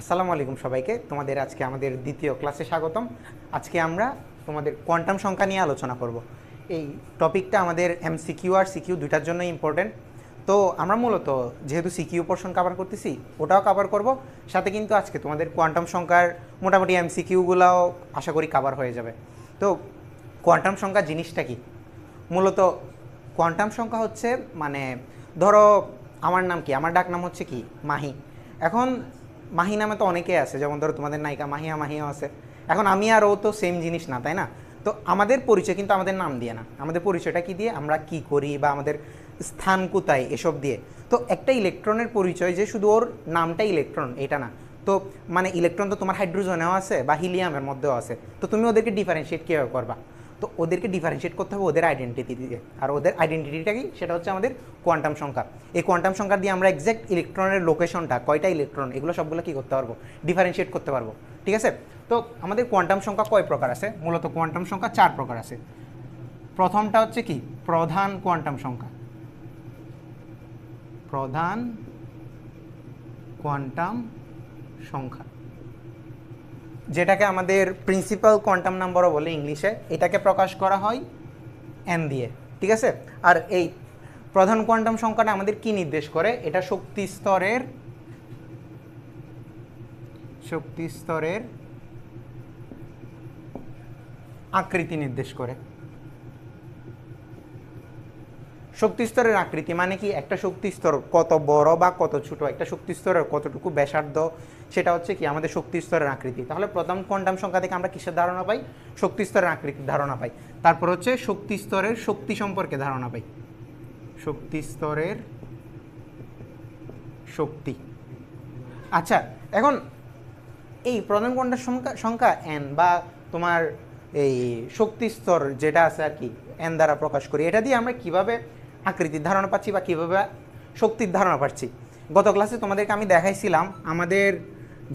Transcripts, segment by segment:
আসসালামু আলাইকুম সবাইকে তোমাদের আজকে আমাদের দ্বিতীয় ক্লাসে স্বাগতম আজকে আমরা তোমাদের কোয়ান্টাম সংখ্যা নিয়ে আলোচনা করব এই টপিকটা আমাদের এম সিকিউ আর সিকিউ দুইটার জন্য ইম্পর্টেন্ট তো আমরা মূলত যেহেতু সিকিউ পোর্শন কভার করতেছি ওটাও কভার করব সাথে কিন্তু আজকে তোমাদের কোয়ান্টাম সংখ্যার মোটামুটি এম সিকিউগুলাও আশা করি কভার হয়ে যাবে তো কোয়ান্টাম সংখ্যা জিনিসটা কি মূলত কোয়ান্টাম সংখ্যা হচ্ছে মানে ধরো আমার নাম কি আমার ডাক নাম হচ্ছে কি মাহি এখন মাহি নামে তো অনেকে আছে যেমন ধরো তোমাদের নায়িকা মাহিয়া মাহিয়া আছে এখন আমি আর ও তো সেম জিনিস না তাই না তো আমাদের পরিচয় কিন্তু আমাদের নাম দিয়ে না আমাদের পরিচয়টা কি দিয়ে আমরা কি করি বা আমাদের স্থান কোথায় এসব দিয়ে তো একটা ইলেকট্রনের পরিচয় যে শুধু ওর নামটা ইলেকট্রন এটা না তো মানে ইলেকট্রন তো তোমার হাইড্রোজেনেও আছে বা হিলিয়ামের মধ্যেও আছে তো তুমি ওদেরকে ডিফারেন্সিয়েট কীভাবে করবা তো ওদেরকে ডিফারেন্সিয়েট করতে হবে ওদের আইডেন্টিটি দিয়ে আর ওদের আইডেন্টিটিটা কি সেটা হচ্ছে আমাদের কোয়ান্টাম সংখ্যা এই কোয়ান্টাম সংখ্যা দিয়ে আমরা এক্স্যাক্ট ইলেকট্রনের লোকেশনটা কয়টা ইলেকট্রন এগুলো সবগুলো কী করতে পারবো ডিফারেন্সিয়েট করতে পারবো ঠিক আছে তো আমাদের কোয়ান্টাম সংখ্যা কয় প্রকার আছে মূলত কোয়ান্টাম সংখ্যা চার প্রকার আছে প্রথমটা হচ্ছে কি প্রধান কোয়ান্টাম সংখ্যা প্রধান কোয়ান্টাম সংখ্যা যেটাকে আমাদের প্রিন্সিপাল কোয়ান্টাম নাম্বারও বলে ইংলিশে এটাকে প্রকাশ করা হয় এন দিয়ে ঠিক আছে আর এই প্রধান কোয়ান্টাম সংখ্যাটা আমাদের কি নির্দেশ করে এটা শক্তি স্তরের শক্তি স্তরের আকৃতি নির্দেশ করে শক্তি স্তরের আকৃতি মানে কি একটা শক্তি স্তর কত বড় বা কত ছোট একটা শক্তি স্তরের কতটুকু ব্যাসার্ধ সেটা হচ্ছে কি আমাদের শক্তি স্তরের আকৃতি তাহলে প্রথম কোয়ান্টাম সংখ্যা থেকে আমরা কিসের ধারণা পাই শক্তি স্তরের আকৃতি ধারণা পাই তারপর হচ্ছে শক্তি স্তরের শক্তি সম্পর্কে ধারণা পাই শক্তি স্তরের শক্তি আচ্ছা এখন এই প্রথম কোয়ান্টাম সংখ্যা সংখ্যা এন বা তোমার এই শক্তি স্তর যেটা আছে আর কি এন দ্বারা প্রকাশ করি এটা দিয়ে আমরা কিভাবে আকৃতির ধারণা পাচ্ছি বা কিভাবে শক্তির ধারণা পাচ্ছি গত ক্লাসে তোমাদেরকে আমি দেখাইছিলাম আমাদের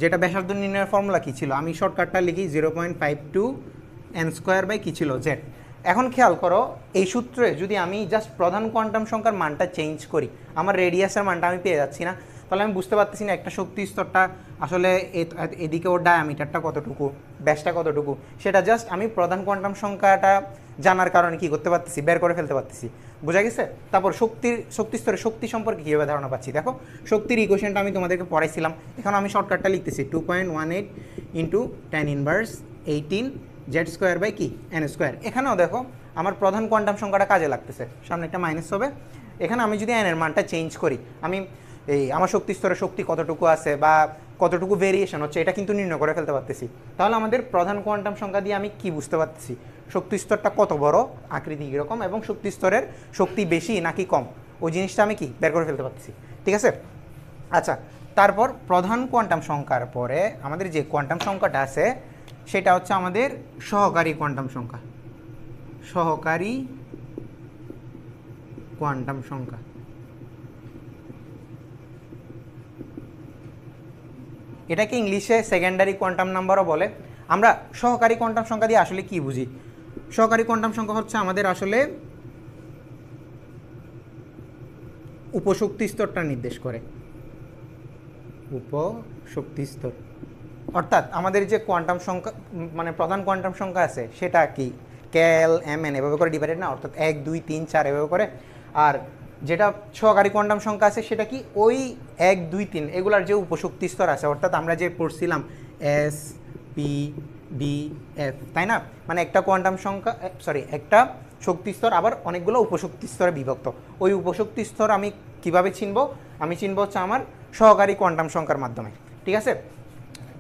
যেটা ব্যাসার্ধ নির্ণয়ের ফর্মুলা কী ছিল আমি শর্টকাটটা লিখি zero point five two N square by কী ছিল জেড এখন খেয়াল করো এই সূত্রে যদি আমি জাস্ট প্রধান কোয়ান্টাম সংখ্যার মানটা চেঞ্জ করি আমার রেডিয়াসের মানটা আমি পেয়ে যাচ্ছি না তাহলে আমি বুঝতে পারতেছি না একটা শক্তি স্তরটা আসলে এদিকে ওর ডায়ামিটারটা কতটুকু ব্যাসটা কতটুকু সেটা জাস্ট আমি প্রধান কোয়ান্টাম সংখ্যাটা জানার কারণে কি করতে পারতেছি বের করে ফেলতে পারতেছি বোঝা গেছে তারপর শক্তির শক্তি স্তরে শক্তি সম্পর্কে কীভাবে ধারণা পাচ্ছি দেখো শক্তির ইকুয়েশনটা আমি তোমাদেরকে পড়াইছিলাম এখানে আমি শর্টকাটটা লিখতেছি two point one eight into ten inverse eighteen Z square by কি এন স্কোয়ার এখানেও দেখো আমার প্রধান কোয়ান্টাম সংখ্যাটা কাজে লাগতেছে সামনে একটা মাইনাস হবে এখানে আমি যদি এনের মানটা চেঞ্জ করি আমি এই আমার শক্তি স্তরে শক্তি কতটুকু আছে বা কতটুকু ভেরিয়েশন হচ্ছে এটা কিন্তু নির্ণয় করে ফেলতে পারতেছি তাহলে আমাদের প্রধান কোয়ান্টাম সংখ্যা দিয়ে আমি কি বুঝতে পারতেছি শক্তি স্তরটা কত বড় আকৃতি কীরকম এবং শক্তি স্তরের শক্তি বেশি নাকি কম ওই জিনিসটা আমি কি বের করে ফেলতে পারছি ঠিক আছে আচ্ছা তারপর প্রধান কোয়ান্টাম সংখ্যার পরে আমাদের যে কোয়ান্টাম সংখ্যাটা আছে সেটা হচ্ছে আমাদের সহকারী কোয়ান্টাম সংখ্যা সহকারী কোয়ান্টাম সংখ্যা এটাকে ইংলিশে সেকেন্ডারি কোয়ান্টাম নাম্বারও বলে আমরা সহকারী কোয়ান্টাম সংখ্যা দিয়ে আসলে কি বুঝি সহকারী কোয়ান্টাম সংখ্যা হচ্ছে আমাদের আসলে উপশক্তি স্তরটা নির্দেশ করে উপশক্তি স্তর অর্থাৎ আমাদের যে কোয়ান্টাম সংখ্যা মানে প্রধান কোয়ান্টাম সংখ্যা আছে সেটা কি ক্যাল এম এন এভাবে করে ডিভাইডেড না অর্থাৎ এক দুই তিন চার এভাবে করে আর যেটা সহকারী কোয়ান্টাম সংখ্যা আছে সেটা কি ওই এক দুই তিন এগুলার যে উপশক্তি স্তর আছে অর্থাৎ আমরা যে পড়ছিলাম এস পি বি এফ তাই না মানে একটা কোয়ান্টাম সংখ্যা সরি একটা শক্তি স্তর আবার অনেকগুলো উপশক্তি স্তরে বিভক্ত ওই উপশক্তি স্তর আমি কিভাবে চিনব আমি চিনব হচ্ছে আমার সহকারী কোয়ান্টাম সংখ্যার মাধ্যমে ঠিক আছে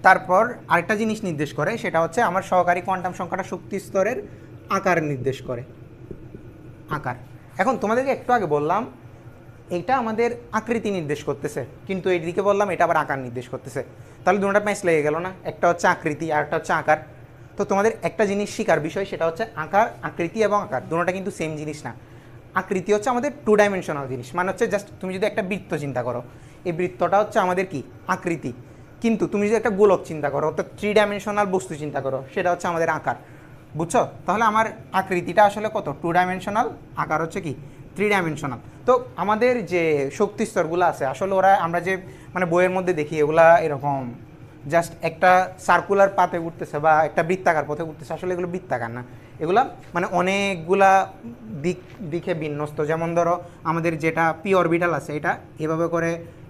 তারপর আরেকটা জিনিস নির্দেশ করে সেটা হচ্ছে আমার সহকারী কোয়ান্টাম সংখ্যাটা শক্তি স্তরের আকার নির্দেশ করে আকার এখন তোমাদেরকে একটু আগে বললাম এটা আমাদের আকৃতি নির্দেশ করতেছে কিন্তু এদিকে বললাম এটা আবার আকার নির্দেশ করতেছে তাহলে দুটা ম্যাচ লেগে গেল না একটা হচ্ছে আকৃতি আর একটা হচ্ছে আকার তো তোমাদের একটা জিনিস শিকার বিষয় সেটা হচ্ছে আকার আকৃতি এবং আকার দুটা কিন্তু সেম জিনিস না আকৃতি হচ্ছে আমাদের টু ডাইমেনশনাল জিনিস মানে হচ্ছে জাস্ট তুমি যদি একটা বৃত্ত চিন্তা করো এই বৃত্তটা হচ্ছে আমাদের কি আকৃতি কিন্তু তুমি যদি একটা গোলক চিন্তা করো অর্থাৎ থ্রি ডাইমেনশনাল বস্তু চিন্তা করো সেটা হচ্ছে আমাদের আকার বুঝছো তাহলে আমার আকৃতিটা আসলে কত টু ডাইমেনশনাল আকার হচ্ছে কি থ্রি ডাইমেনশনাল তো আমাদের যে শক্তি স্তরগুলো আছে আসলে ওরা আমরা যে মানে বইয়ের মধ্যে দেখি এগুলা এরকম জাস্ট একটা সার্কুলার পাতে উঠতেছে বা একটা বৃত্তাকার পথে উঠতেছে আসলে এগুলো বৃত্তাকার না এগুলা মানে অনেকগুলা দিক দিকে বিন্যস্ত যেমন ধরো আমাদের যেটা পি অরবিটাল আছে এটা এভাবে করে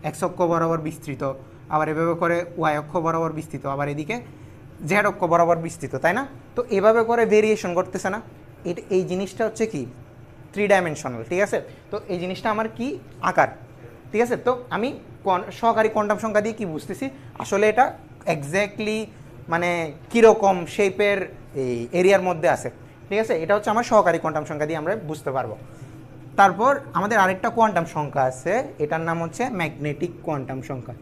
এক্স অক্ষ বরাবর বিস্তৃত আবার এভাবে করে ওয়াই অক্ষ বরাবর বিস্তৃত আবার এদিকে জেড অক্ষ বরাবর বিস্তৃত তাই না তো এভাবে করে ভেরিয়েশন করতেছে না এটা এই জিনিসটা হচ্ছে কি থ্রি ডাইমেনশনাল ঠিক আছে তো এই জিনিসটা আমার কি আকার ঠিক আছে তো আমি সহকারী কোয়ান্টাম সংখ্যা দিয়ে কি বুঝতেছি আসলে এটা এক্স্যাক্টলি মানে কীরকম শেপের এই এরিয়ার মধ্যে আছে ঠিক আছে এটা হচ্ছে আমার সহকারী কোয়ান্টাম সংখ্যা দিয়ে আমরা বুঝতে পারবো তারপর আমাদের আরেকটা কোয়ান্টাম সংখ্যা আছে এটার নাম হচ্ছে ম্যাগনেটিক কোয়ান্টাম সংখ্যা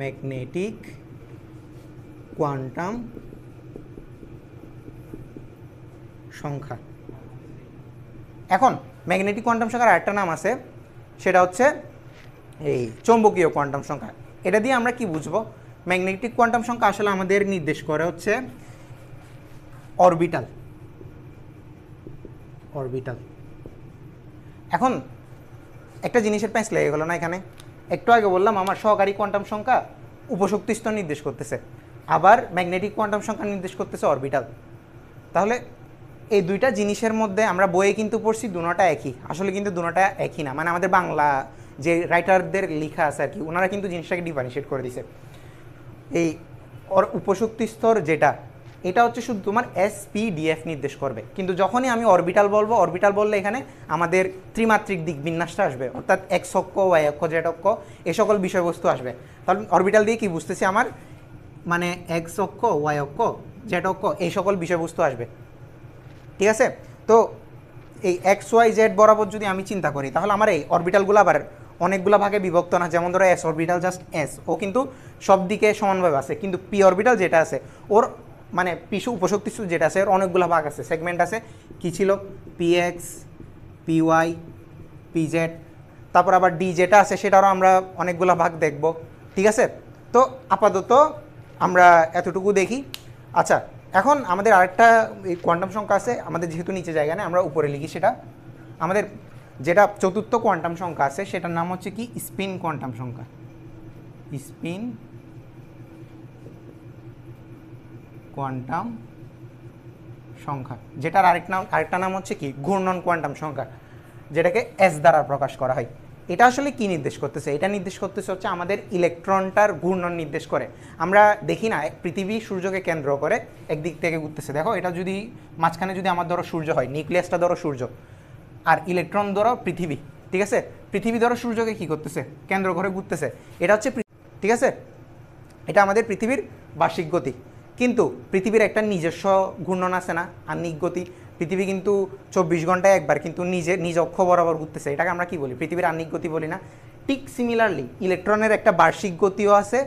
ম্যাগনেটিক কোয়ান্টাম সংখ্যা এখন ম্যাগনেটিক কোয়ান্টাম সংখ্যার আরেকটা নাম আছে সেটা হচ্ছে এই চৌম্বকীয় কোয়ান্টাম সংখ্যা এটা দিয়ে আমরা কি বুঝবো ম্যাগনেটিক কোয়ান্টাম সংখ্যা আসলে আমাদের নির্দেশ করে হচ্ছে অরবিটাল অরবিটাল এখন একটা জিনিসের প্যাঁচ লেগে গেলো না এখানে একটু আগে বললাম আমার সহকারী কোয়ান্টাম সংখ্যা উপশক্তি স্তর নির্দেশ করতেছে আবার ম্যাগনেটিক কোয়ান্টাম সংখ্যা নির্দেশ করতেছে অরবিটাল তাহলে এই দুইটা জিনিসের মধ্যে আমরা বইয়ে কিন্তু পড়ছি দুনোটা একই আসলে কিন্তু দুনোটা একই না মানে আমাদের বাংলা যে রাইটারদের লেখা আছে আর কি ওনারা কিন্তু জিনিসটাকে ডিফারেন্সিয়েট করে দিছে এই ওর উপশক্তি স্তর যেটা এটা হচ্ছে শুধু তোমার ডিএফ নির্দেশ করবে কিন্তু যখনই আমি অরবিটাল বলবো অরবিটাল বললে এখানে আমাদের ত্রিমাত্রিক দিক বিন্যাসটা আসবে অর্থাৎ অক্ষ ওয়াই অক্ষ অক্ষ এ সকল বিষয়বস্তু আসবে তাহলে অরবিটাল দিয়ে কি বুঝতেছি আমার মানে এক্স অক্ষ ওয়াই অক্ষ জেড অক্ষ এই সকল বিষয়বস্তু আসবে ঠিক আছে তো এই এক্স ওয়াই জেড বরাবর যদি আমি চিন্তা করি তাহলে আমার এই অরবিটালগুলো আবার অনেকগুলো ভাগে বিভক্ত না যেমন ধরো এস অরবিটাল জাস্ট এস ও কিন্তু সব দিকে সমানভাবে আছে কিন্তু পি অরবিটাল যেটা আছে ওর মানে পিছু উপশক্তি যেটা আছে ওর অনেকগুলো ভাগ আছে সেগমেন্ট আছে কী ছিল P X P Y P Z তারপর আবার ডি যেটা আছে সেটারও আমরা অনেকগুলো ভাগ দেখব ঠিক আছে তো আপাতত আমরা এতটুকু দেখি আচ্ছা এখন আমাদের আরেকটা এই কোয়ান্টাম সংখ্যা আছে আমাদের যেহেতু নিচে জায়গা নেই আমরা উপরে লিখি সেটা আমাদের যেটা চতুর্থ কোয়ান্টাম সংখ্যা আছে সেটার নাম হচ্ছে কি স্পিন কোয়ান্টাম সংখ্যা স্পিন কোয়ান্টাম সংখ্যা যেটার আরেক নাম আরেকটা নাম হচ্ছে কি ঘূর্ণন কোয়ান্টাম সংখ্যা যেটাকে এস দ্বারা প্রকাশ করা হয় এটা আসলে কি নির্দেশ করতেছে এটা নির্দেশ করতেছে হচ্ছে আমাদের ইলেকট্রনটার ঘূর্ণন নির্দেশ করে আমরা দেখি না পৃথিবী সূর্যকে কেন্দ্র করে একদিক থেকে ঘুরতেছে দেখো এটা যদি মাঝখানে যদি আমার ধরো সূর্য হয় নিউক্লিয়াসটা ধরো সূর্য আর ইলেকট্রন ধরো পৃথিবী ঠিক আছে পৃথিবী ধরো সূর্যকে কি করতেছে কেন্দ্র করে ঘুরতেছে এটা হচ্ছে ঠিক আছে এটা আমাদের পৃথিবীর বার্ষিক গতি কিন্তু পৃথিবীর একটা নিজস্ব ঘূর্ণন আছে না আহ্নিক গতি পৃথিবী কিন্তু চব্বিশ ঘন্টায় একবার কিন্তু নিজে নিজ অক্ষ বরাবর ঘুরতেছে এটাকে আমরা কি বলি পৃথিবীর আহ্নিক গতি বলি না ঠিক সিমিলারলি ইলেকট্রনের একটা বার্ষিক গতিও আছে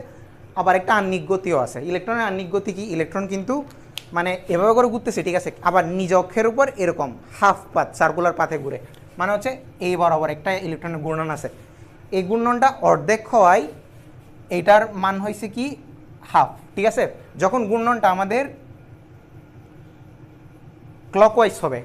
আবার একটা আহ্নিক গতিও আছে ইলেকট্রনের আহ্নিক গতি কি ইলেকট্রন কিন্তু মানে এভাবে করে ঘুরতেছে ঠিক আছে আবার নিজ অক্ষের উপর এরকম হাফ পাথ সার্কুলার পাথে ঘুরে মানে হচ্ছে এই বরাবর একটা ইলেকট্রনের ঘূর্ণন আছে এই ঘূর্ণনটা অর্ধেক হওয়ায় এটার মান হয়েছে কি হাফ ঠিক আছে যখন ঘূর্ণনটা আমাদের ক্লকওয়াইজ হবে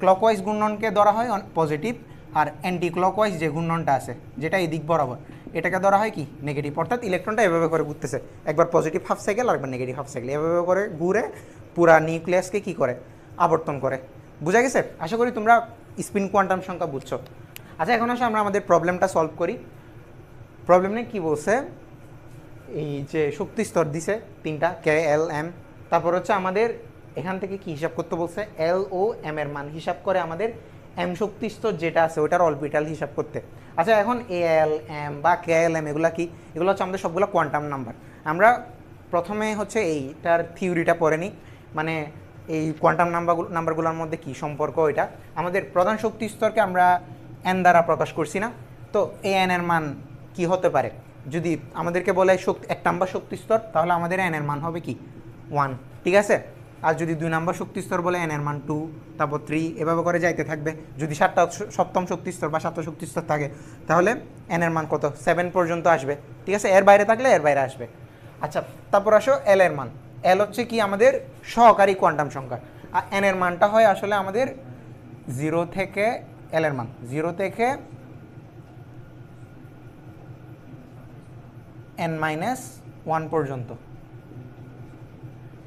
ক্লকওয়াইজ ঘূর্ণনকে ধরা হয় পজিটিভ আর অ্যান্টি ক্লকওয়াইজ যে ঘূর্ণনটা আছে যেটা এই দিক বরাবর এটাকে ধরা হয় কি নেগেটিভ অর্থাৎ ইলেকট্রনটা এভাবে করে ঘুরতেছে একবার পজিটিভ হাফ সাইকেল একবার নেগেটিভ হাফ সাইকেল এভাবে করে ঘুরে পুরা নিউক্লিয়াসকে কি করে আবর্তন করে বুঝা গেছে আশা করি তোমরা স্পিন কোয়ান্টাম সংখ্যা বুঝছো আচ্ছা এখন আসে আমরা আমাদের প্রবলেমটা সলভ করি প্রবলেম নিয়ে কি বলছে এই যে শক্তি স্তর দিছে তিনটা কে এল এম তারপর হচ্ছে আমাদের এখান থেকে কি হিসাব করতে বলছে এল ও এম এর মান হিসাব করে আমাদের এম শক্তিস্তর যেটা আছে ওটার অলপিটাল হিসাব করতে আচ্ছা এখন এ এল এম বা কে এল এম এগুলো কি এগুলো হচ্ছে আমাদের সবগুলো কোয়ান্টাম নাম্বার আমরা প্রথমে হচ্ছে এইটার থিওরিটা পড়ে নিই মানে এই কোয়ান্টাম নাম্বারগুলো নাম্বারগুলোর মধ্যে কি সম্পর্ক এটা আমাদের প্রধান শক্তি স্তরকে আমরা এন দ্বারা প্রকাশ করছি না তো এ এন এর মান কি হতে পারে যদি আমাদেরকে বলে শক্তি এক নাম্বার শক্তি স্তর তাহলে আমাদের এন এর মান হবে কি ওয়ান ঠিক আছে আর যদি দুই নম্বর শক্তি স্তর বলে এন এর মান টু তারপর থ্রি এভাবে করে যাইতে থাকবে যদি সাতটা সপ্তম শক্তি স্তর বা সাতটা শক্তি স্তর থাকে তাহলে এন এর মান কত সেভেন পর্যন্ত আসবে ঠিক আছে এর বাইরে থাকলে এর বাইরে আসবে আচ্ছা তারপর আসো এল এর মান এল হচ্ছে কি আমাদের সহকারী কোয়ান্টাম সংখ্যা আর এন এর মানটা হয় আসলে আমাদের জিরো থেকে এল এর মান জিরো থেকে এন মাইনাস ওয়ান পর্যন্ত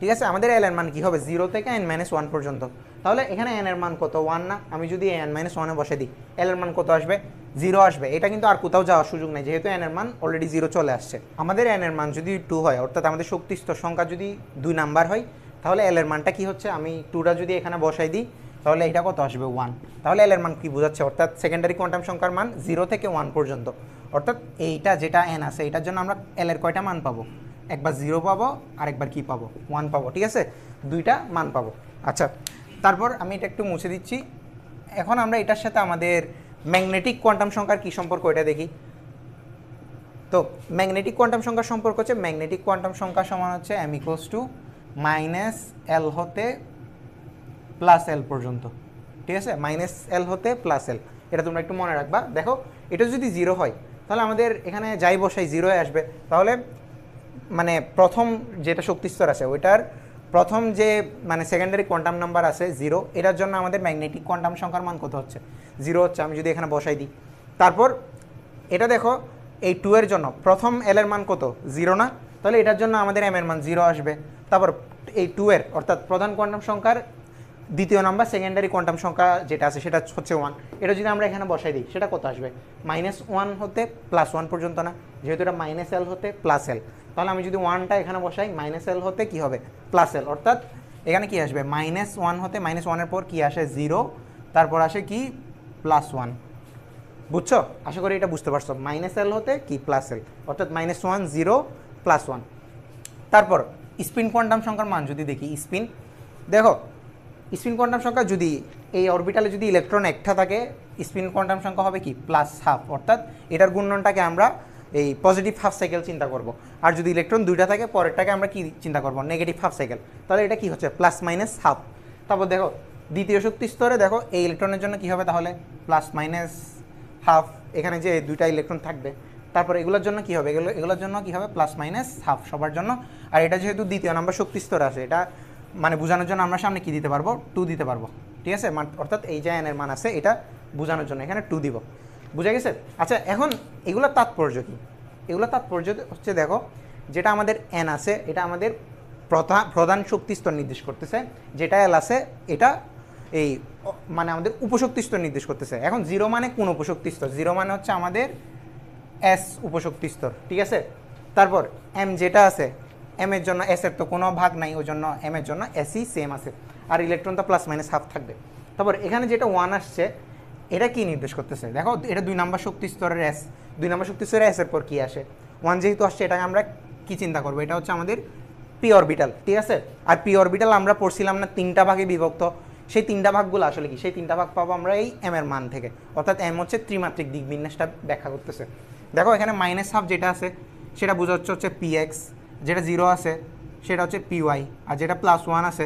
ঠিক আছে আমাদের এল এর মান কী হবে জিরো থেকে এন মাইনাস ওয়ান পর্যন্ত তাহলে এখানে এন এর মান কত ওয়ান না আমি যদি এন মাইনাস ওয়ানে বসে দিই এল এর মান কত আসবে জিরো আসবে এটা কিন্তু আর কোথাও যাওয়ার সুযোগ নেই যেহেতু এন এর মান অলরেডি জিরো চলে আসছে আমাদের এন এর মান যদি টু হয় অর্থাৎ আমাদের শক্তিস্থ সংখ্যা যদি দুই নাম্বার হয় তাহলে এল এর মানটা কি হচ্ছে আমি টুটা যদি এখানে বসাই দিই তাহলে এটা কত আসবে ওয়ান তাহলে এল এর মান কি বোঝাচ্ছে অর্থাৎ সেকেন্ডারি কোয়ান্টাম সংখ্যার মান জিরো থেকে ওয়ান পর্যন্ত অর্থাৎ এইটা যেটা এন আছে এটার জন্য আমরা এল এর কয়টা মান পাবো একবার জিরো পাবো আর একবার কি পাবো ওয়ান পাবো ঠিক আছে দুইটা মান পাবো আচ্ছা তারপর আমি এটা একটু মুছে দিচ্ছি এখন আমরা এটার সাথে আমাদের ম্যাগনেটিক কোয়ান্টাম সংখ্যার কী সম্পর্ক এটা দেখি তো ম্যাগনেটিক কোয়ান্টাম সংখ্যার সম্পর্ক হচ্ছে ম্যাগনেটিক কোয়ান্টাম সংখ্যা সমান হচ্ছে এম টু মাইনাস এল হতে প্লাস এল পর্যন্ত ঠিক আছে মাইনাস এল হতে প্লাস এল এটা তোমরা একটু মনে রাখবা দেখো এটা যদি জিরো হয় তাহলে আমাদের এখানে যাই বসাই জিরোয় আসবে তাহলে মানে প্রথম যেটা শক্তিস্তর আছে ওইটার প্রথম যে মানে সেকেন্ডারি কোয়ান্টাম নাম্বার আছে জিরো এটার জন্য আমাদের ম্যাগনেটিক কোয়ান্টাম সংখ্যার মান কত হচ্ছে জিরো হচ্ছে আমি যদি এখানে বসাই দিই তারপর এটা দেখো এই টু এর জন্য প্রথম এল এর মান কত জিরো না তাহলে এটার জন্য আমাদের এম এর মান জিরো আসবে তারপর এই টু এর অর্থাৎ প্রধান কোয়ান্টাম সংখ্যার দ্বিতীয় নাম্বার সেকেন্ডারি কোয়ান্টাম সংখ্যা যেটা আছে সেটা হচ্ছে ওয়ান এটা যদি আমরা এখানে বসাই দিই সেটা কত আসবে মাইনাস ওয়ান হতে প্লাস ওয়ান পর্যন্ত না যেহেতু এটা মাইনাস এল হতে প্লাস এল তাহলে আমি যদি ওয়ানটা এখানে বসাই মাইনাস এল হতে কি হবে প্লাস এল অর্থাৎ এখানে কি আসবে মাইনাস ওয়ান হতে মাইনাস ওয়ানের পর কি আসে জিরো তারপর আসে কি প্লাস ওয়ান বুঝছো আশা করি এটা বুঝতে পারছো মাইনাস এল হতে কি প্লাস এল অর্থাৎ minus one zero plus one তারপর স্পিন কোয়ান্টাম সংখ্যার মান যদি দেখি স্পিন দেখো স্পিন কোয়ান্টাম সংখ্যা যদি এই অরবিটালে যদি ইলেকট্রন একটা থাকে স্পিন কোয়ান্টাম সংখ্যা হবে কি প্লাস হাফ অর্থাৎ এটার গুণনটাকে আমরা এই পজিটিভ হাফ সাইকেল চিন্তা করব আর যদি ইলেকট্রন দুইটা থাকে পরেরটাকে আমরা কি চিন্তা করব নেগেটিভ হাফ সাইকেল তাহলে এটা কি হচ্ছে প্লাস মাইনাস হাফ তারপর দেখো দ্বিতীয় শক্তি স্তরে দেখো এই ইলেকট্রনের জন্য কি হবে তাহলে প্লাস মাইনাস হাফ এখানে যে দুইটা ইলেকট্রন থাকবে তারপর এগুলোর জন্য কি হবে এগুলো এগুলোর জন্য কি হবে প্লাস মাইনাস হাফ সবার জন্য আর এটা যেহেতু দ্বিতীয় নাম্বার শক্তি স্তরে আছে এটা মানে বোঝানোর জন্য আমরা সামনে কি দিতে পারবো টু দিতে পারবো ঠিক আছে অর্থাৎ এই যে এনের মান আছে এটা বোঝানোর জন্য এখানে টু দিব বুঝা গেছে আচ্ছা এখন এগুলো তাৎপর্য কী এগুলো তাৎপর্য হচ্ছে দেখো যেটা আমাদের এন আছে এটা আমাদের প্রধান শক্তি স্তর নির্দেশ করতেছে যেটা এল আছে এটা এই মানে আমাদের উপশক্তি স্তর নির্দেশ করতেছে এখন জিরো মানে কোন উপশক্তি স্তর জিরো মানে হচ্ছে আমাদের এস উপশক্তি স্তর ঠিক আছে তারপর এম যেটা আছে এম এর জন্য এস এর তো কোনো ভাগ নাই ওই জন্য এম এর জন্য এসই সেম আছে আর ইলেকট্রন তো প্লাস মাইনাস হাফ থাকবে তারপর এখানে যেটা ওয়ান আসছে এটা কি নির্দেশ করতেছে দেখো এটা দুই নাম্বার শক্তি স্তরের এস দুই নাম্বার শক্তি স্তরের এসের পর কি আসে ওয়ান যেহেতু আসছে এটাকে আমরা কি চিন্তা করবো এটা হচ্ছে আমাদের পি অরবিটাল ঠিক আছে আর পি অরবিটাল আমরা পড়ছিলাম না তিনটা ভাগে বিভক্ত সেই তিনটা ভাগগুলো আসলে কি সেই তিনটা ভাগ পাবো আমরা এই এম এর মান থেকে অর্থাৎ এম হচ্ছে ত্রিমাত্রিক দিক বিন্যাসটা ব্যাখ্যা করতেছে দেখো এখানে মাইনাস হাফ যেটা আছে সেটা বোঝাচ্ছে হচ্ছে পি এক্স যেটা জিরো আছে সেটা হচ্ছে পি ওয়াই আর যেটা প্লাস ওয়ান আছে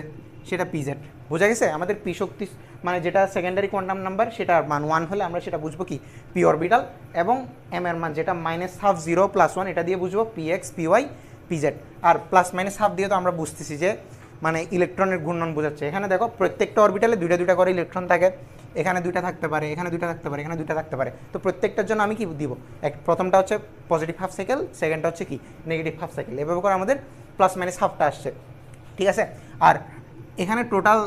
সেটা পি জেড বোঝা গেছে আমাদের পি শক্তি মানে যেটা সেকেন্ডারি কোয়ান্টাম নাম্বার সেটা মান ওয়ান হলে আমরা সেটা বুঝবো কি পি অরবিটাল এবং এম এর মান যেটা minus half zero plus one এটা দিয়ে বুঝবো P X P Y P Z আর প্লাস মাইনাস হাফ দিয়ে তো আমরা বুঝতেছি যে মানে ইলেকট্রনের ঘূর্ণন বোঝাচ্ছে এখানে দেখো প্রত্যেকটা অরবিটালে দুইটা দুইটা করে ইলেকট্রন থাকে এখানে দুইটা থাকতে পারে এখানে দুইটা থাকতে পারে এখানে দুইটা থাকতে পারে তো প্রত্যেকটার জন্য আমি কি দিব এক প্রথমটা হচ্ছে পজিটিভ হাফ সাইকেল সেকেন্ডটা হচ্ছে কি নেগেটিভ হাফ সাইকেল এভাবে করে আমাদের প্লাস মাইনাস হাফটা আসছে ঠিক আছে আর এখানে টোটাল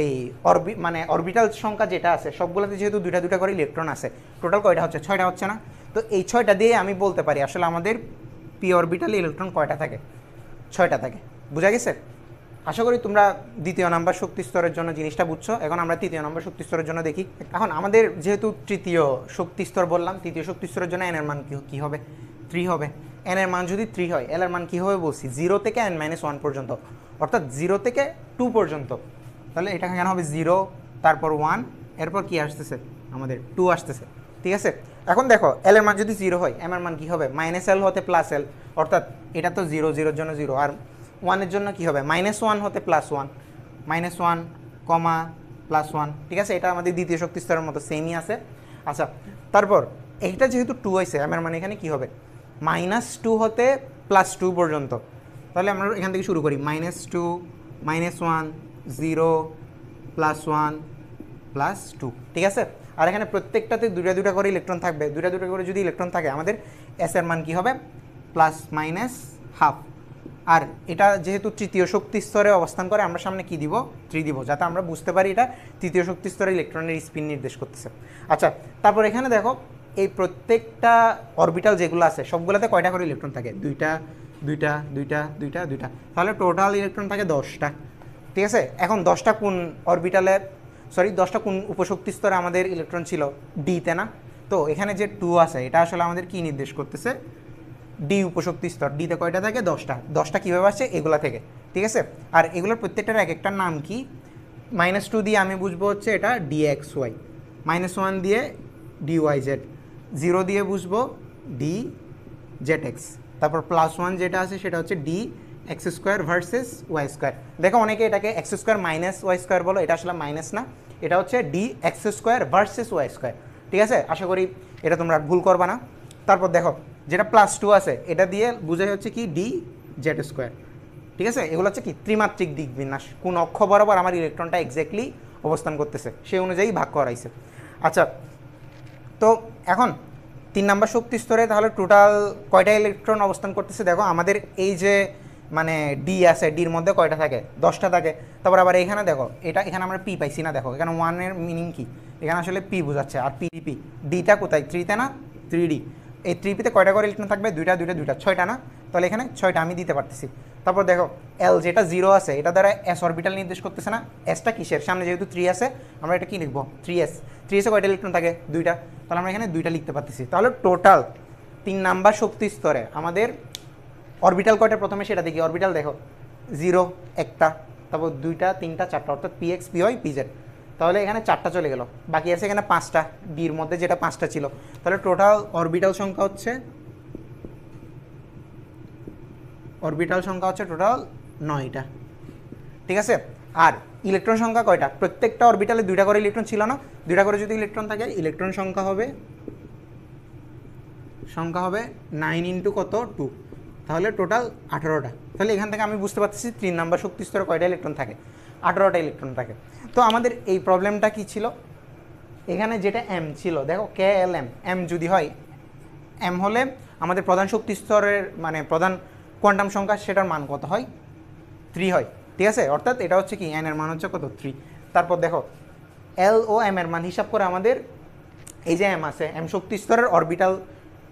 এই অরবি মানে অরবিটাল সংখ্যা যেটা আছে সবগুলোতে যেহেতু দুইটা দুটা করে ইলেকট্রন আছে টোটাল কয়টা হচ্ছে ছয়টা হচ্ছে না তো এই ছয়টা দিয়ে আমি বলতে পারি আসলে আমাদের পি অরবিটাল ইলেকট্রন কয়টা থাকে ছয়টা থাকে বুঝা গেছে আশা করি তোমরা দ্বিতীয় নম্বর শক্তি স্তরের জন্য জিনিসটা বুঝছো এখন আমরা তৃতীয় নম্বর শক্তি স্তরের জন্য দেখি এখন আমাদের যেহেতু তৃতীয় শক্তি স্তর বললাম তৃতীয় শক্তি স্তরের জন্য এনের মান কী হবে থ্রি হবে এনের মান যদি থ্রি হয় এল মান কী হবে বলছি জিরো থেকে এন মাইনাস ওয়ান পর্যন্ত অর্থাৎ জিরো থেকে টু পর্যন্ত তাহলে এটা কেন হবে জিরো তারপর ওয়ান এরপর কি আসতেছে আমাদের টু আসতেছে ঠিক আছে এখন দেখো এল মান যদি জিরো হয় এম এর মান কী হবে মাইনাস এল হতে প্লাস এল অর্থাৎ এটা তো জিরো জিরোর জন্য জিরো আর ওয়ানের জন্য কি হবে মাইনাস ওয়ান হতে প্লাস ওয়ান মাইনাস ওয়ান কমা প্লাস ওয়ান ঠিক আছে এটা আমাদের দ্বিতীয় শক্তি স্তরের মতো সেমই আছে আচ্ছা তারপর এইটা যেহেতু টু হয়েছে এম এর মানে এখানে কি হবে মাইনাস টু হতে প্লাস টু পর্যন্ত তাহলে আমরা এখান থেকে শুরু করি minus two minus one zero plus one plus two ঠিক আছে আর এখানে প্রত্যেকটাতে দুটা দুটা করে ইলেকট্রন থাকবে দুটা দুটা করে যদি ইলেকট্রন থাকে আমাদের এসের মান কী হবে প্লাস মাইনাস হাফ আর এটা যেহেতু তৃতীয় শক্তি স্তরে অবস্থান করে আমরা সামনে কী দিব থ্রি দিব যাতে আমরা বুঝতে পারি এটা তৃতীয় শক্তি স্তরে ইলেকট্রনের স্পিন নির্দেশ করতেছে আচ্ছা তারপর এখানে দেখো এই প্রত্যেকটা অরবিটাল যেগুলো আছে সবগুলোতে কয়টা করে ইলেকট্রন থাকে দুইটা দুইটা দুইটা দুইটা দুইটা তাহলে টোটাল ইলেকট্রন থাকে দশটা ঠিক আছে এখন দশটা কোন অরবিটালের সরি দশটা কোন উপশক্তি স্তরে আমাদের ইলেকট্রন ছিল ডিতে না তো এখানে যে টু আছে এটা আসলে আমাদের কি নির্দেশ করতেছে ডি উপশক্তি স্তর ডিতে কয়টা থাকে দশটা দশটা কীভাবে আসছে এগুলা থেকে ঠিক আছে আর এগুলোর প্রত্যেকটার এক একটার নাম কি মাইনাস টু দিয়ে আমি বুঝবো হচ্ছে এটা D X Y minus one দিয়ে ডি ওয়াই জেড জিরো দিয়ে বুঝবো ডি জেড এক্স তারপর প্লাস ওয়ান যেটা আছে সেটা হচ্ছে D X square versus Y square দেখো অনেকে এটাকে X square minus Y square বলো এটা আসলে মাইনাস না এটা হচ্ছে D X square versus Y square ঠিক আছে আশা করি এটা তোমরা ভুল করবা না তারপর দেখো যেটা প্লাস টু আছে এটা দিয়ে বোঝাই হচ্ছে কি ডি জেড স্কোয়ার ঠিক আছে এগুলো হচ্ছে কি ত্রিমাত্রিক দিক বিন্যাস কোন অক্ষ বরাবর আমার ইলেকট্রনটা এক্স্যাক্টলি অবস্থান করতেছে সেই অনুযায়ী ভাগ করাইছে আচ্ছা তো এখন তিন নাম্বার শক্তি স্তরে তাহলে টোটাল কয়টা ইলেকট্রন অবস্থান করতেছে দেখো আমাদের এই যে মানে ডি আছে ডির মধ্যে কয়টা থাকে দশটা থাকে তারপর আবার এখানে দেখো এটা এখানে আমরা পি পাইছি না দেখো এখানে ওয়ানের মিনিং কি এখানে আসলে পি বোঝাচ্ছে আর পি পি ডিটা কোথায় থ্রিতে না থ্রি ডি এই থ্রিপিতে কয়টা করে ইলেকট্রন থাকবে দুইটা দুইটা দুইটা ছয়টা না তাহলে এখানে ছয়টা আমি দিতে পারতেছি তারপর দেখো এল যেটা জিরো আছে এটা দ্বারা এস অরবিটাল নির্দেশ করতেছে না এসটা কিসের সামনে যেহেতু থ্রি আছে আমরা এটা কী লিখবো থ্রি এস থ্রি এসে কয়টা ইলেকট্রন থাকে দুইটা তাহলে আমরা এখানে দুইটা লিখতে পারতেছি তাহলে টোটাল তিন নাম্বার শক্তি স্তরে আমাদের অরবিটাল কয়টা প্রথমে সেটা দেখি অরবিটাল দেখো জিরো একটা তারপর দুইটা তিনটা চারটা অর্থাৎ পিএক্স পি হয় পিজেড তাহলে এখানে চারটা চলে গেল বাকি আছে এখানে পাঁচটা বির মধ্যে যেটা পাঁচটা ছিল তাহলে টোটাল অরবিটাল সংখ্যা হচ্ছে অরবিটাল সংখ্যা হচ্ছে টোটাল নয়টা ঠিক আছে আর ইলেকট্রন সংখ্যা কয়টা প্রত্যেকটা অরবিটালে দুইটা করে ইলেকট্রন ছিল না দুইটা করে যদি ইলেকট্রন থাকে ইলেকট্রন সংখ্যা হবে সংখ্যা হবে নাইন ইন্টু কত টু তাহলে টোটাল আঠারোটা তাহলে এখান থেকে আমি বুঝতে পারতেছি তিন নাম্বার শক্তি স্তরে কয়টা ইলেকট্রন থাকে আঠেরোটা ইলেকট্রন থাকে তো আমাদের এই প্রবলেমটা কি ছিল এখানে যেটা এম ছিল দেখো কে এল এম এম যদি হয় এম হলে আমাদের প্রধান শক্তি স্তরের মানে প্রধান কোয়ান্টাম সংখ্যা সেটার মান কত হয় থ্রি হয় ঠিক আছে অর্থাৎ এটা হচ্ছে কি এনের মান হচ্ছে কত থ্রি তারপর দেখো এল ও এম এর মান হিসাব করে আমাদের এই যে এম আছে এম শক্তি স্তরের অরবিটাল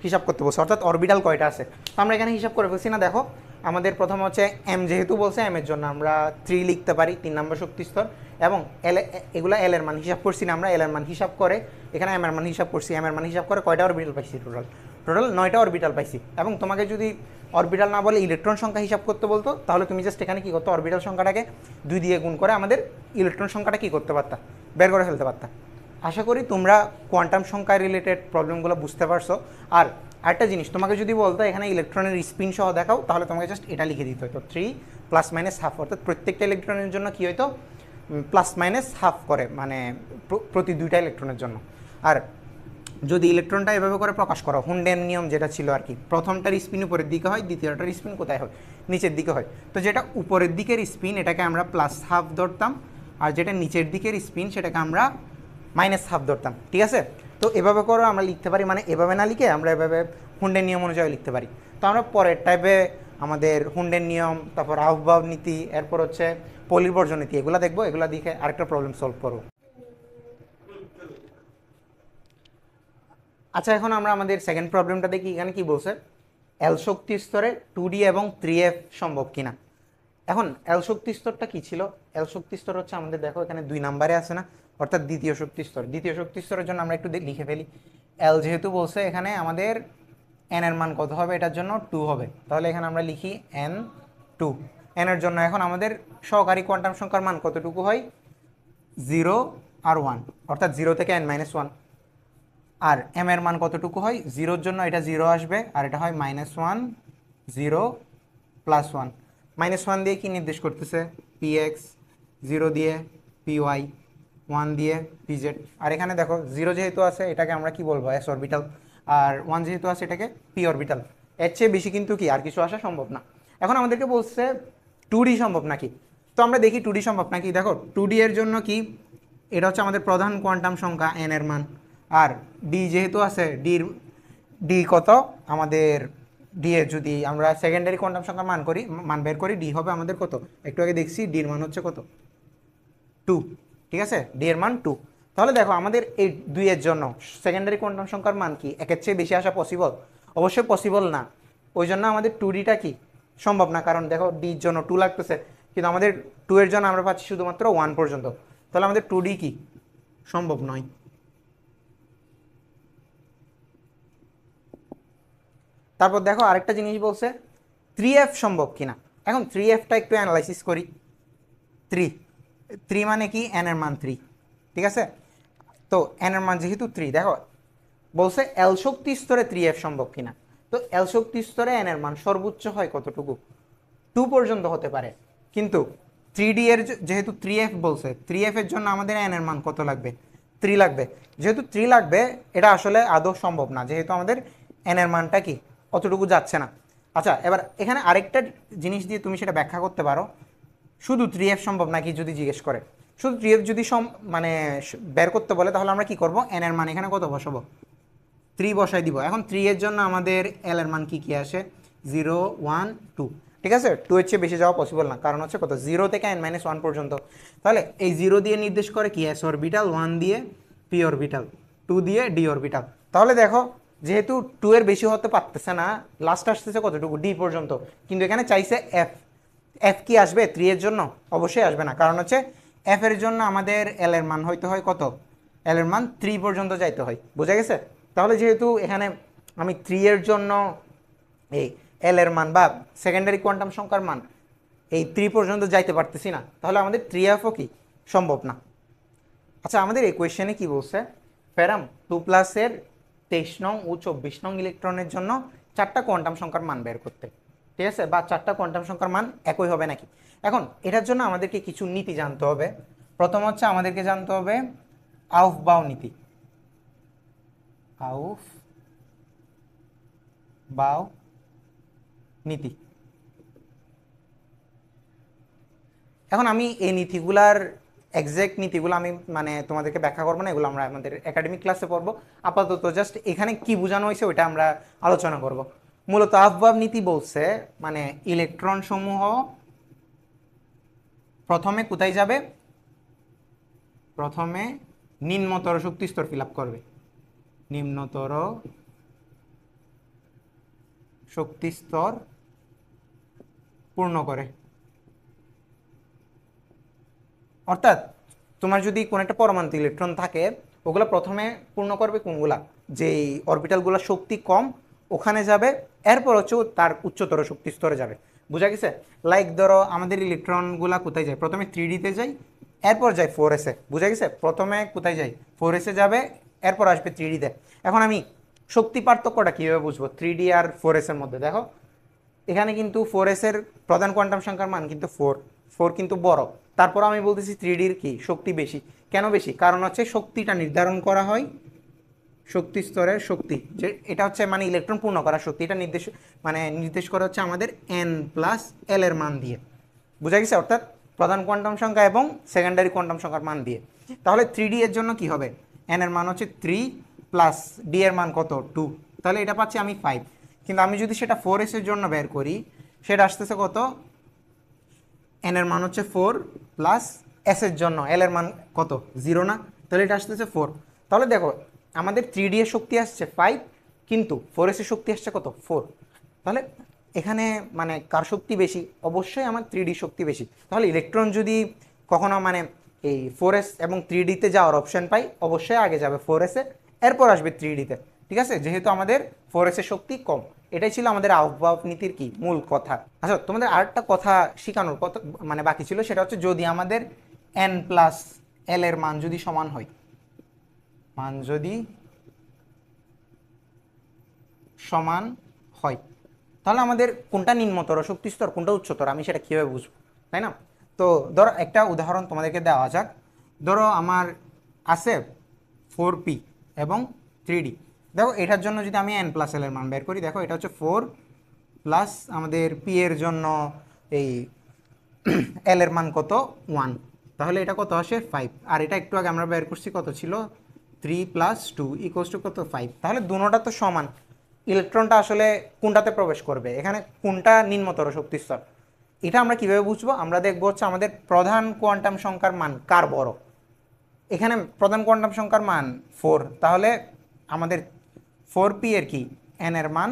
হিসাব করতে বলছে অর্থাৎ অরবিটাল কয়টা আছে তো আমরা এখানে হিসাব করে ফেলছি না দেখো আমাদের প্রথম হচ্ছে এম যেহেতু বলছে এম এর জন্য আমরা থ্রি লিখতে পারি তিন নম্বর শক্তি স্তর এবং এল এগুলো এল এর মান হিসাব করছি না আমরা এল এর মান হিসাব করে এখানে এম এর মান হিসাব করছি এম এর মান হিসাব করে কয়টা অরবিটাল পাইছি টোটাল টোটাল নয়টা অরবিটাল পাইছি এবং তোমাকে যদি অরবিটাল না বলে ইলেকট্রন সংখ্যা হিসাব করতে বলতো তাহলে তুমি জাস্ট এখানে কী করতো অরবিটাল সংখ্যাটাকে দুই দিয়ে গুণ করে আমাদের ইলেকট্রন সংখ্যাটা কী করতে পারতা বের করে ফেলতে পারতা আশা করি তোমরা কোয়ান্টাম সংখ্যা রিলেটেড প্রবলেমগুলো বুঝতে পারছো আর একটা জিনিস তোমাকে যদি বলতো এখানে ইলেকট্রনের স্পিন সহ দেখাও তাহলে তোমাকে জাস্ট এটা লিখে দিতে হতো থ্রি প্লাস মাইনাস হাফ অর্থাৎ প্রত্যেকটা ইলেকট্রনের জন্য কী হতো প্লাস মাইনাস হাফ করে মানে প্রতি দুইটা ইলেকট্রনের জন্য আর যদি ইলেকট্রনটা এভাবে করে প্রকাশ করা হুন্ডেন নিয়ম যেটা ছিল আর কি প্রথমটার স্পিন উপরের দিকে হয় দ্বিতীয়টার স্পিন কোথায় হয় নিচের দিকে হয় তো যেটা উপরের দিকের স্পিন এটাকে আমরা প্লাস হাফ ধরতাম আর যেটা নিচের দিকের স্পিন সেটাকে আমরা মাইনাস হাফ ধরতাম ঠিক আছে তো এভাবে করেও আমরা লিখতে পারি মানে এভাবে না লিখে আমরা এভাবে হুন্ডের নিয়ম অনুযায়ী লিখতে পারি তো আমরা পরের টাইপে আমাদের হুন্ডের নিয়ম তারপর আহ্বাব নীতি এরপর হচ্ছে পলিবর্জন নীতি এগুলো দেখবো এগুলো দেখে আরেকটা প্রবলেম সলভ করবো আচ্ছা এখন আমরা আমাদের সেকেন্ড প্রবলেমটা দেখি এখানে কি বলছে এল শক্তি স্তরে টু ডি এবং থ্রি এফ সম্ভব কিনা এখন এল শক্তি স্তরটা কী ছিল এল শক্তি স্তর হচ্ছে আমাদের দেখো এখানে দুই নাম্বারে আছে না অর্থাৎ দ্বিতীয় শক্তি স্তর দ্বিতীয় শক্তি স্তরের জন্য আমরা একটু লিখে ফেলি এল যেহেতু বলছে এখানে আমাদের এন এর মান কত হবে এটার জন্য টু হবে তাহলে এখানে আমরা লিখি এন টু এন এর জন্য এখন আমাদের সহকারী কোয়ান্টাম সংখ্যার মান কতটুকু হয় জিরো আর ওয়ান অর্থাৎ জিরো থেকে এন মাইনাস ওয়ান আর এম এর মান কতটুকু হয় জিরোর জন্য এটা জিরো আসবে আর এটা হয় minus one zero plus one minus one দিয়ে কি নির্দেশ করতেছে পি এক্স জিরো দিয়ে পি ওয়াই ওয়ান দিয়ে পি জেড আর এখানে দেখো জিরো যেহেতু আছে এটাকে আমরা কি বলবো এস অরবিটাল আর ওয়ান যেহেতু আছে এটাকে পি অরবিটাল এর চেয়ে বেশি কিন্তু কি আর কিছু আসা সম্ভব না এখন আমাদেরকে বলছে টু ডি সম্ভব নাকি তো আমরা দেখি টু ডি সম্ভব নাকি দেখো টু ডি এর জন্য কি এটা হচ্ছে আমাদের প্রধান কোয়ান্টাম সংখ্যা এন এর মান আর ডি যেহেতু আছে ডির ডি কত আমাদের ডি এ যদি আমরা সেকেন্ডারি কোয়ান্টাম সংখ্যা মান করি মান বের করি ডি হবে আমাদের কত একটু আগে দেখছি ডির মান হচ্ছে কত টু ঠিক আছে ডি এর মান টু তাহলে দেখো আমাদের এই দুইয়ের জন্য সেকেন্ডারি কোয়ান্টাম সংখ্যার মান কি একের চেয়ে বেশি আসা পসিবল অবশ্যই পসিবল না ওই জন্য আমাদের টু ডিটা কি সম্ভব না কারণ দেখো ডির জন্য টু লাগতেছে কিন্তু আমাদের টু এর জন্য আমরা পাচ্ছি শুধুমাত্র ওয়ান পর্যন্ত তাহলে আমাদের টু ডি কি সম্ভব নয় তারপর দেখো আরেকটা জিনিস বলছে থ্রি এফ সম্ভব কিনা এখন থ্রি এফটা একটু অ্যানালাইসিস করি থ্রি থ্রি মানে কি এর মান থ্রি ঠিক আছে তো এর মান যেহেতু থ্রি দেখো বলছে এল শক্তি স্তরে থ্রি এফ সম্ভব কিনা তো এল শক্তি স্তরে এর মান সর্বোচ্চ হয় কতটুকু টু পর্যন্ত হতে পারে কিন্তু থ্রি ডি এর যেহেতু থ্রি এফ বলছে থ্রি এফের জন্য আমাদের এর মান কত লাগবে থ্রি লাগবে যেহেতু থ্রি লাগবে এটা আসলে আদৌ সম্ভব না যেহেতু আমাদের এর মানটা কি অতটুকু যাচ্ছে না আচ্ছা এবার এখানে আরেকটা জিনিস দিয়ে তুমি সেটা ব্যাখ্যা করতে পারো শুধু থ্রি এফ সম্ভব নাকি যদি জিজ্ঞেস করে শুধু থ্রি এফ যদি সম মানে বের করতে বলে তাহলে আমরা কি করব এন এর মান এখানে কত বসাবো থ্রি বসাই দিব এখন থ্রি এর জন্য আমাদের এল এর মান কি কি আসে জিরো ওয়ান টু ঠিক আছে টু এর চেয়ে বেশি যাওয়া পসিবল না কারণ হচ্ছে কত জিরো থেকে এন মাইনাস ওয়ান পর্যন্ত তাহলে এই জিরো দিয়ে নির্দেশ করে কি এস অরবিটাল ওয়ান দিয়ে পি অরবিটাল টু দিয়ে ডি অরবিটাল তাহলে দেখো যেহেতু টু এর বেশি হতে পারতেছে না লাস্ট আসতেছে কতটুকু ডি পর্যন্ত কিন্তু এখানে চাইছে এফ এফ কি আসবে থ্রি এর জন্য অবশ্যই আসবে না কারণ হচ্ছে এফ এর জন্য আমাদের এল এর মান হইতে হয় কত এল এর মান থ্রি পর্যন্ত যাইতে হয় বোঝা গেছে তাহলে যেহেতু এখানে আমি থ্রি এর জন্য এই এল এর মান বা সেকেন্ডারি কোয়ান্টাম সংখ্যার মান এই থ্রি পর্যন্ত যাইতে পারতেছি না তাহলে আমাদের থ্রি এফও কি সম্ভব না আচ্ছা আমাদের এই কোয়েশ্চেনে কী বলছে ফেরাম টু প্লাসের তেইশ নং ও চব্বিশ নং ইলেকট্রনের জন্য চারটা কোয়ান্টাম সংখ্যার মান বের করতে ঠিক আছে বা চারটা কোয়ান্টাম সংখ্যার মান একই হবে নাকি এখন এটার জন্য আমাদেরকে কিছু নীতি জানতে হবে প্রথম হচ্ছে আমাদেরকে জানতে হবে আউফ বাউ নীতি আউফ বাউ নীতি এখন আমি এই নীতিগুলার একজ্যাক্ট নীতিগুলো আমি মানে তোমাদেরকে ব্যাখ্যা করবো না এগুলো আমরা আমাদের একাডেমিক ক্লাসে পড়বো আপাতত জাস্ট এখানে কি বোঝানো হয়েছে ওইটা আমরা আলোচনা করব মূলত আহ্বাব নীতি বলছে মানে ইলেকট্রন সমূহ প্রথমে কোথায় যাবে প্রথমে নিম্নতর শক্তিস্তর স্তর ফিল করবে নিম্নতর শক্তিস্তর পূর্ণ করে অর্থাৎ তোমার যদি কোনো একটা পরমাণুতে ইলেকট্রন থাকে ওগুলো প্রথমে পূর্ণ করবে কোনগুলা যেই অরবিটালগুলো শক্তি কম ওখানে যাবে এরপর হচ্ছে তার উচ্চতর শক্তি স্তরে যাবে বোঝা গেছে লাইক ধরো আমাদের ইলেকট্রনগুলা কোথায় যায় প্রথমে থ্রি ডিতে যাই এরপর যায় ফোর এসে বুঝা গেছে প্রথমে কোথায় যাই ফোর এসে যাবে এরপর আসবে থ্রি ডিতে এখন আমি শক্তি পার্থক্যটা কীভাবে বুঝবো থ্রি ডি আর ফোর এসের মধ্যে দেখো এখানে কিন্তু ফোর এসের প্রধান কোয়ান্টাম সংখ্যার মান কিন্তু ফোর ফোর কিন্তু বড় তারপর আমি বলতেছি থ্রি ডির কি শক্তি বেশি কেন বেশি কারণ হচ্ছে শক্তিটা নির্ধারণ করা হয় শক্তি স্তরের শক্তি যে এটা হচ্ছে মানে ইলেকট্রন পূর্ণ করার শক্তি এটা নির্দেশ মানে নির্দেশ করা হচ্ছে আমাদের এন প্লাস এল এর মান দিয়ে বোঝা গেছে অর্থাৎ প্রধান কোয়ান্টাম সংখ্যা এবং সেকেন্ডারি কোয়ান্টাম সংখ্যার মান দিয়ে তাহলে থ্রি ডি এর জন্য কি হবে এন এর মান হচ্ছে থ্রি প্লাস ডি এর মান কত টু তাহলে এটা পাচ্ছি আমি ফাইভ কিন্তু আমি যদি সেটা ফোর এসের জন্য বের করি সেটা আসতেছে কত এন এর মান হচ্ছে ফোর প্লাস এস এর জন্য এল এর মান কত জিরো না তাহলে এটা আসতেছে ফোর তাহলে দেখো আমাদের থ্রি ডি এর শক্তি আসছে ফাইভ কিন্তু ফোর এসের শক্তি আসছে কত ফোর তাহলে এখানে মানে কার শক্তি বেশি অবশ্যই আমার থ্রি ডি শক্তি বেশি তাহলে ইলেকট্রন যদি কখনো মানে এই ফোর এস এবং থ্রি ডিতে যাওয়ার অপশান পাই অবশ্যই আগে যাবে ফোর এসে এরপর আসবে থ্রি ডিতে ঠিক আছে যেহেতু আমাদের ফোর এসের শক্তি কম এটাই ছিল আমাদের আহ্বাব নীতির কি মূল কথা আচ্ছা তোমাদের আরেকটা কথা শেখানোর কথা মানে বাকি ছিল সেটা হচ্ছে যদি আমাদের এন প্লাস এল এর মান যদি সমান হয় মান যদি সমান হয় তাহলে আমাদের কোনটা নিম্নতর শক্তি স্তর কোনটা উচ্চতর আমি সেটা কীভাবে বুঝবো তাই না তো ধরো একটা উদাহরণ তোমাদেরকে দেওয়া যাক ধরো আমার আছে ফোর এবং থ্রি ডি দেখো এটার জন্য যদি আমি এন প্লাস এলের মান বের করি দেখো এটা হচ্ছে ফোর প্লাস আমাদের পি এর জন্য এই এল এর মান কত ওয়ান তাহলে এটা কত আসে ফাইভ আর এটা একটু আগে আমরা বের করছি কত ছিল three plus two equals two কত ফাইভ তাহলে দুটোটা তো সমান ইলেকট্রনটা আসলে কোনটাতে প্রবেশ করবে এখানে কোনটা নিম্নতর শক্তিস্তর এটা আমরা কিভাবে বুঝবো আমরা দেখবো হচ্ছে আমাদের প্রধান কোয়ান্টাম সংখ্যার মান কার বড় এখানে প্রধান কোয়ান্টাম সংখ্যার মান ফোর তাহলে আমাদের ফোর পি এর কি এন এর মান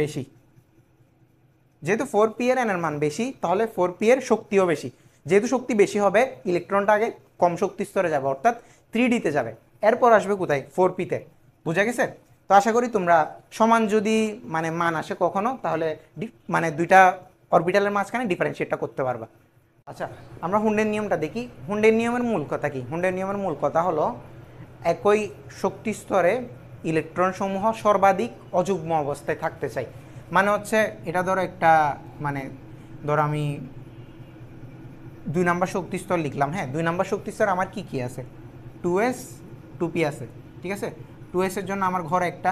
বেশি যেহেতু ফোর পি এর এন এর মান বেশি তাহলে ফোর পি এর শক্তিও বেশি যেহেতু শক্তি বেশি হবে ইলেকট্রনটা আগে কম শক্তি স্তরে যাবে অর্থাৎ থ্রি ডিতে যাবে এরপর আসবে কোথায় ফোর পিতে বুঝা গেছে তো আশা করি তোমরা সমান যদি মানে মান আসে কখনো তাহলে মানে দুইটা অরবিটালের মাঝখানে ডিফারেন্সিয়েটটা করতে পারবা আচ্ছা আমরা হুন্ডের নিয়মটা দেখি হুন্ডের নিয়মের মূল কথা কি হুন্ডের নিয়মের মূল কথা হলো একই শক্তি স্তরে ইলেকট্রনসমূহ সর্বাধিক অযুগ্ম অবস্থায় থাকতে চাই মানে হচ্ছে এটা ধরো একটা মানে ধরো আমি দুই নাম্বার শক্তি স্তর লিখলাম হ্যাঁ দুই নাম্বার শক্তি স্তর আমার কি কি আছে টু এস টু পি আছে ঠিক আছে টু এসের জন্য আমার ঘর একটা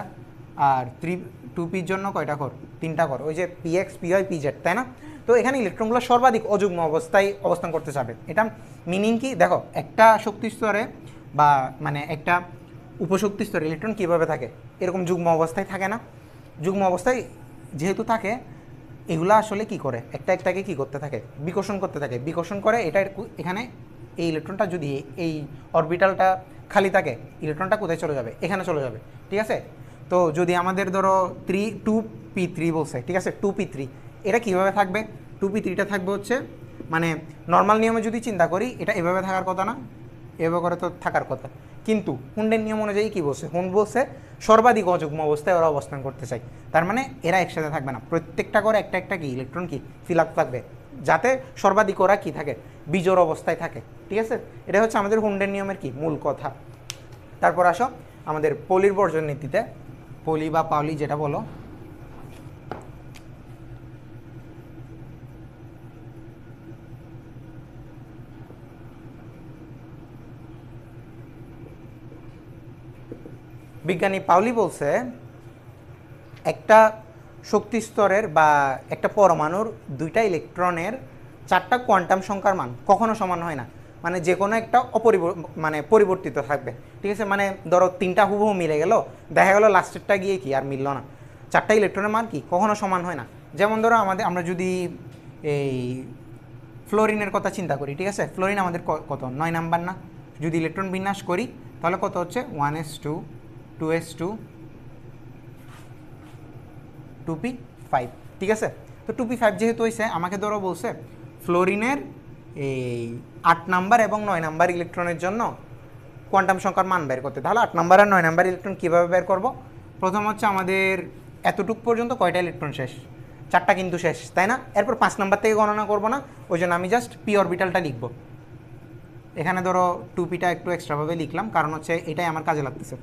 আর থ্রি টু পির জন্য কয়টা ঘর তিনটা ঘর ওই যে P X P Y P Z তাই না তো এখানে ইলেকট্রনগুলো সর্বাধিক অযুগ্ম অবস্থায় অবস্থান করতে চাবে এটা মিনিং কি দেখো একটা শক্তি স্তরে বা মানে একটা উপশক্তি স্তরে ইলেকট্রন কীভাবে থাকে এরকম যুগ্ম অবস্থায় থাকে না যুগ্ম অবস্থায় যেহেতু থাকে এগুলো আসলে কি করে একটা একটাকে কি করতে থাকে বিকর্ষণ করতে থাকে বিকর্ষণ করে এটা এখানে এই ইলেকট্রনটা যদি এই অরবিটালটা খালি থাকে ইলেকট্রনটা কোথায় চলে যাবে এখানে চলে যাবে ঠিক আছে তো যদি আমাদের ধরো থ্রি টু পি থ্রি বলছে ঠিক আছে টু পি থ্রি এটা কীভাবে থাকবে টু পি থ্রিটা থাকবে হচ্ছে মানে নর্মাল নিয়মে যদি চিন্তা করি এটা এভাবে থাকার কথা না এভাবে তো থাকার কথা কিন্তু হুন্ডের নিয়ম অনুযায়ী কী বলছে হুন্ড বলছে সর্বাধিক অযুগ্ম অবস্থায় ওরা অবস্থান করতে চায় তার মানে এরা একসাথে থাকবে না প্রত্যেকটা করে একটা একটা কি ইলেকট্রন কি ফিল আপ থাকবে যাতে সর্বাধিক ওরা কী থাকে বিজোর অবস্থায় থাকে ঠিক আছে এটা হচ্ছে আমাদের হুন্ডের নিয়মের কি মূল কথা তারপর আসো আমাদের পলির বর্জন নীতিতে পলি বা পাউলি যেটা বলো বিজ্ঞানী পাউলি বলছে একটা শক্তি স্তরের বা একটা পরমাণুর দুইটা ইলেকট্রনের চারটা কোয়ান্টাম সংখ্যার মান কখনো সমান হয় না মানে যে কোনো একটা অপরিব মানে পরিবর্তিত থাকবে ঠিক আছে মানে ধরো তিনটা হুবহু মিলে গেল দেখা গেলো লাস্টেরটা গিয়ে কি আর মিলল না চারটা ইলেকট্রনের মান কি কখনো সমান হয় না যেমন ধরো আমাদের আমরা যদি এই ফ্লোরিনের কথা চিন্তা করি ঠিক আছে ফ্লোরিন আমাদের কত নয় নাম্বার না যদি ইলেকট্রন বিন্যাস করি তাহলে কত হচ্ছে one S two two two S 2s2 five ঠিক আছে তো ফাইভ যেহেতু হইছে আমাকে ধরো বলছে ফ্লোরিনের এই আট নাম্বার এবং নয় নাম্বার ইলেকট্রনের জন্য কোয়ান্টাম সংখ্যার মান বের করতে তাহলে আট নাম্বার আর নয় নাম্বার ইলেকট্রন কীভাবে বের করব প্রথম হচ্ছে আমাদের এতটুক পর্যন্ত কয়টা ইলেকট্রন শেষ চারটা কিন্তু শেষ তাই না এরপর পাঁচ নাম্বার থেকে গণনা করব না ওই জন্য আমি জাস্ট পি অরবিটালটা লিখব এখানে ধরো টুপিটা একটু এক্সট্রাভাবে লিখলাম কারণ হচ্ছে এটাই আমার কাজে লাগতেছে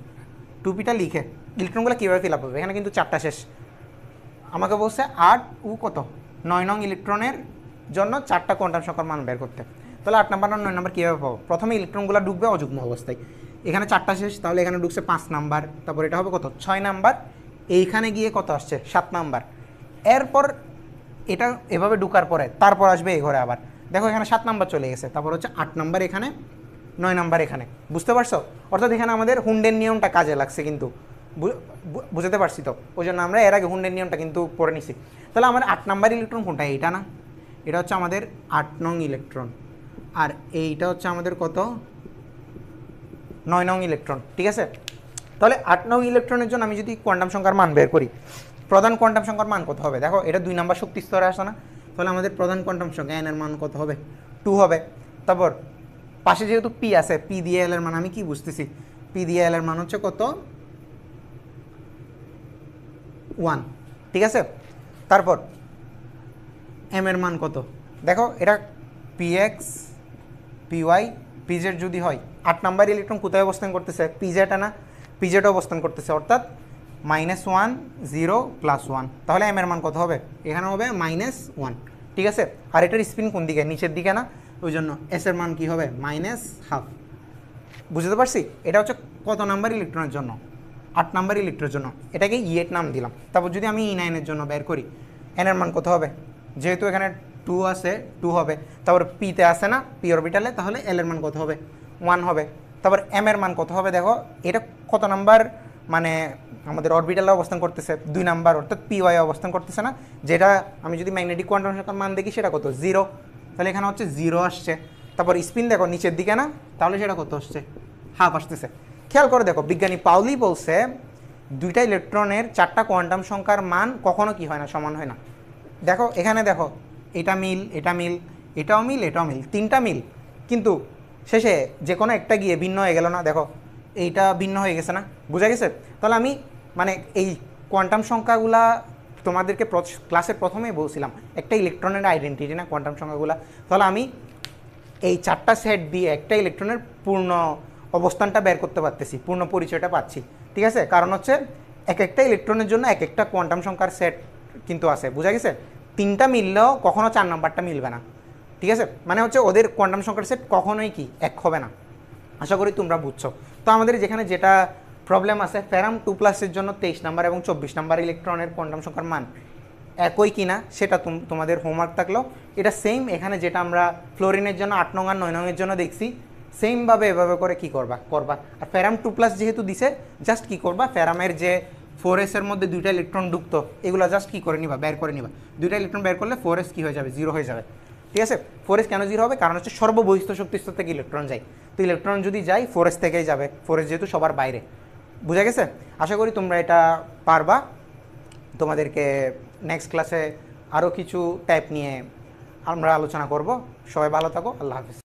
টুপিটা লিখে ইলেকট্রনগুলো কীভাবে ফিল আপ হবে এখানে কিন্তু চারটা শেষ আমাকে বলছে আট উ কত নয় নং ইলেকট্রনের জন্য চারটা কোয়ান্টাম সংখ্যার মান বের করতে তাহলে আট নাম্বার আর নয় নাম্বার কীভাবে পাবো প্রথমে ইলেকট্রনগুলো ঢুকবে অযুগ্ম অবস্থায় এখানে চারটা শেষ তাহলে এখানে ঢুকছে পাঁচ নাম্বার তারপর এটা হবে কত ছয় নাম্বার এইখানে গিয়ে কত আসছে সাত নাম্বার এরপর এটা এভাবে ঢুকার পরে তারপর আসবে এই ঘরে আবার দেখো এখানে সাত নাম্বার চলে গেছে তারপর হচ্ছে আট নাম্বার এখানে নয় নাম্বার এখানে বুঝতে পারছো অর্থাৎ এখানে আমাদের হুন্ডের নিয়মটা কাজে লাগছে কিন্তু বুঝতে পারছি তো ওই জন্য আমরা এর আগে হুন্ডের নিয়মটা কিন্তু পড়ে নিছি তাহলে আমাদের আট নাম্বার ইলেকট্রন কোনটা এইটা না এটা হচ্ছে আমাদের আট নং ইলেকট্রন আর এইটা হচ্ছে আমাদের কত নয় নং ইলেকট্রন ঠিক আছে তাহলে আট নং ইলেকট্রনের জন্য আমি যদি কোয়ান্টাম সংখ্যার মান বের করি প্রধান কোয়ান্টাম সংখ্যার মান কত হবে দেখো এটা দুই নাম্বার শক্তি স্তরে আসে না তাহলে আমাদের প্রধান কোয়ান্টাম সংখ্যা এনের মান কত হবে টু হবে তারপর পাশে যেহেতু পি আছে পি দিয়ে এল এর মান আমি কি বুঝতেছি পি দিয়ে এল এর মান হচ্ছে কত ওয়ান ঠিক আছে তারপর এম এর মান কত দেখো এটা P X P Y P Z যদি হয় আট নাম্বার ইলেকট্রন কোথায় অবস্থান করতেছে না পি পিজেড অবস্থান করতেছে অর্থাৎ minus one zero plus one তাহলে এম এর মান কত হবে এখানে হবে মাইনাস ওয়ান ঠিক আছে আর এটার স্পিন কোন দিকে নিচের দিকে না ওই জন্য এসের মান কী হবে মাইনাস হাফ বুঝতে পারছি এটা হচ্ছে কত নাম্বার ইলেকট্রনের জন্য আট নাম্বার ইলেকট্রনের জন্য এটাকে ইয়েট নাম দিলাম তারপর যদি আমি ই e নাইনের জন্য বের করি এনের মান কত হবে যেহেতু এখানে টু আছে টু হবে তারপর পিতে আসে না পি অরবিটালে তাহলে এল এর মান কত হবে ওয়ান হবে তারপর এম এর মান কত হবে দেখো এটা কত নাম্বার মানে আমাদের অরবিটালে অবস্থান করতেছে দুই নাম্বার অর্থাৎ পি ওয়াই অবস্থান করতেছে না যেটা আমি যদি ম্যাগনেটিক কোয়ান্টাম মান দেখি সেটা কত জিরো তাহলে এখানে হচ্ছে জিরো আসছে তারপর স্পিন দেখো নিচের দিকে না তাহলে সেটা কত আসছে হাফ আসতেছে খেয়াল করে দেখো বিজ্ঞানী পাউলি বলছে দুইটা ইলেকট্রনের চারটা কোয়ান্টাম সংখ্যার মান কখনো কি হয় না সমান হয় না দেখো এখানে দেখো এটা মিল এটা মিল এটাও মিল এটাও মিল তিনটা মিল কিন্তু শেষে যে কোনো একটা গিয়ে ভিন্ন হয়ে গেল না দেখো এইটা ভিন্ন হয়ে গেছে না বুঝা গেছে তাহলে আমি মানে এই কোয়ান্টাম সংখ্যাগুলা তোমাদেরকে ক্লাসের প্রথমেই বলছিলাম একটা ইলেকট্রনের আইডেন্টিটি না কোয়ান্টাম সংখ্যাগুলো তাহলে আমি এই চারটা সেট দিয়ে একটা ইলেকট্রনের পূর্ণ অবস্থানটা বের করতে পারতেছি পূর্ণ পরিচয়টা পাচ্ছি ঠিক আছে কারণ হচ্ছে এক একটা ইলেকট্রনের জন্য এক একটা কোয়ান্টাম সংখ্যার সেট কিন্তু আছে বোঝা গেছে তিনটা মিললেও কখনও চার নাম্বারটা মিলবে না ঠিক আছে মানে হচ্ছে ওদের কোয়ান্টাম সংখ্যার সেট কখনোই কি এক হবে না আশা করি তোমরা বুঝছো তো আমাদের যেখানে যেটা প্রবলেম আছে ফেরাম টু প্লাসের জন্য তেইশ নাম্বার এবং চব্বিশ নাম্বার ইলেকট্রনের কোয়ান্টাম সংখ্যার মান একই কিনা সেটা তোমাদের হোমওয়ার্ক থাকলো এটা সেম এখানে যেটা আমরা ফ্লোরিনের জন্য আট নং আর নয় নংয়ের জন্য দেখছি সেমভাবে এভাবে করে কি করবা করবা আর ফেরাম টু প্লাস যেহেতু দিছে জাস্ট কি করবা ফেরামের যে ফোর এসের মধ্যে দুইটা ইলেকট্রন ডুক্ত এগুলো জাস্ট কী করে নিবা বের করে নিবা দুইটা ইলেকট্রন বের করলে ফোর এস কী হয়ে যাবে জিরো হয়ে যাবে ঠিক আছে ফোর এস কেন জিরো হবে কারণ হচ্ছে সর্ববহিষ্ঠ শক্তিস্তর থেকে ইলেকট্রন যায় তো ইলেকট্রন যদি যায় ফোর এস থেকেই যাবে ফোর এস যেহেতু সবার বাইরে বুঝা গেছে আশা করি তোমরা এটা পারবা তোমাদেরকে নেক্সট ক্লাসে আরও কিছু টাইপ নিয়ে আমরা আলোচনা করব সবাই ভালো থাকো আল্লাহ হাফিজ